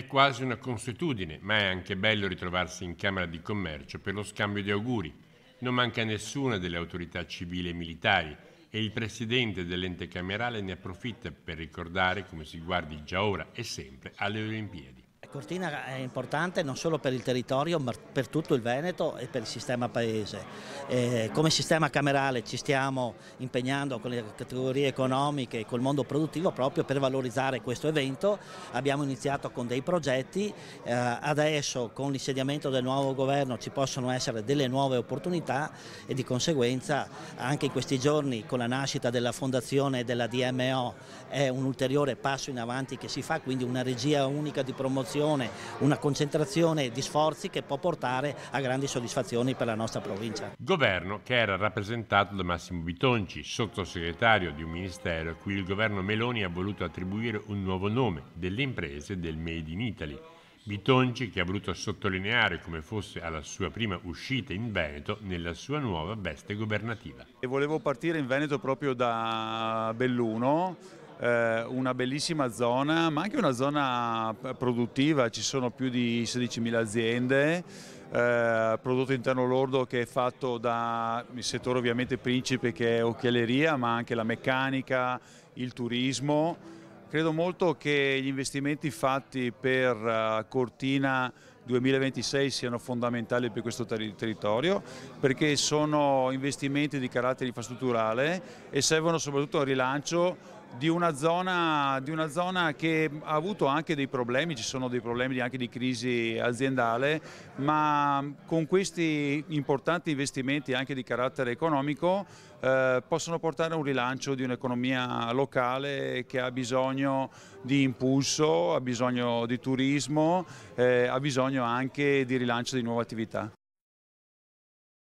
È quasi una consuetudine, ma è anche bello ritrovarsi in Camera di Commercio per lo scambio di auguri. Non manca nessuna delle autorità civili e militari e il presidente dell'ente camerale ne approfitta per ricordare come si guardi già ora e sempre alle Olimpiadi. Cortina è importante non solo per il territorio ma per tutto il Veneto e per il sistema paese. Eh, come sistema camerale ci stiamo impegnando con le categorie economiche e col mondo produttivo proprio per valorizzare questo evento. Abbiamo iniziato con dei progetti, eh, adesso con l'insediamento del nuovo governo ci possono essere delle nuove opportunità e di conseguenza anche in questi giorni con la nascita della fondazione della DMO è un ulteriore passo in avanti che si fa, quindi una regia unica di promozione un'attenzione, una concentrazione di sforzi che può portare a grandi soddisfazioni per la nostra provincia. Governo che era rappresentato da Massimo Bitonci, sottosegretario di un ministero a cui il governo Meloni ha voluto attribuire un nuovo nome, delle imprese del Made in Italy. Bitonci che ha voluto sottolineare come fosse alla sua prima uscita in Veneto nella sua nuova veste governativa. E volevo partire in Veneto proprio da Belluno eh, una bellissima zona, ma anche una zona produttiva, ci sono più di 16.000 aziende, eh, prodotto interno lordo che è fatto dal settore ovviamente principe che è occhialeria, ma anche la meccanica, il turismo. Credo molto che gli investimenti fatti per eh, Cortina 2026 siano fondamentali per questo ter territorio perché sono investimenti di carattere infrastrutturale e servono soprattutto al rilancio di una, zona, di una, zona, che ha avuto anche dei problemi, ci sono dei problemi anche di crisi aziendale, ma con questi importanti investimenti anche di carattere economico eh, possono portare a un rilancio di un'economia locale che ha bisogno di impulso, ha bisogno di turismo, eh, ha bisogno anche di rilancio di nuove attività.